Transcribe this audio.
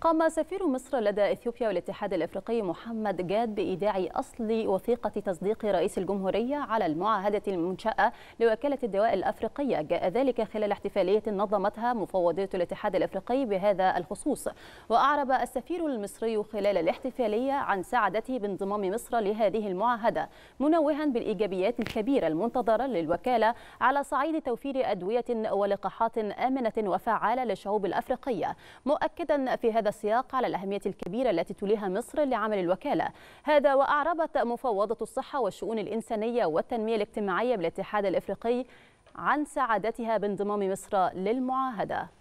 قام سفير مصر لدى إثيوبيا والاتحاد الإفريقي محمد جاد بإيداع أصل وثيقة تصديق رئيس الجمهورية على المعاهدة المنشأة لوكالة الدواء الأفريقية جاء ذلك خلال احتفالية نظمتها مفوضية الاتحاد الإفريقي بهذا الخصوص وأعرب السفير المصري خلال الاحتفالية عن سعادته بانضمام مصر لهذه المعاهدة منوها بالإيجابيات الكبيرة المنتظرة للوكالة على صعيد توفير أدوية ولقاحات آمنة وفعالة للشعوب الأفريقية مؤكدا في هذا هذا السياق على الأهمية الكبيرة التي تليها مصر لعمل الوكالة هذا وأعربت مفوضة الصحة والشؤون الإنسانية والتنمية الاجتماعية بالاتحاد الإفريقي عن سعادتها بانضمام مصر للمعاهدة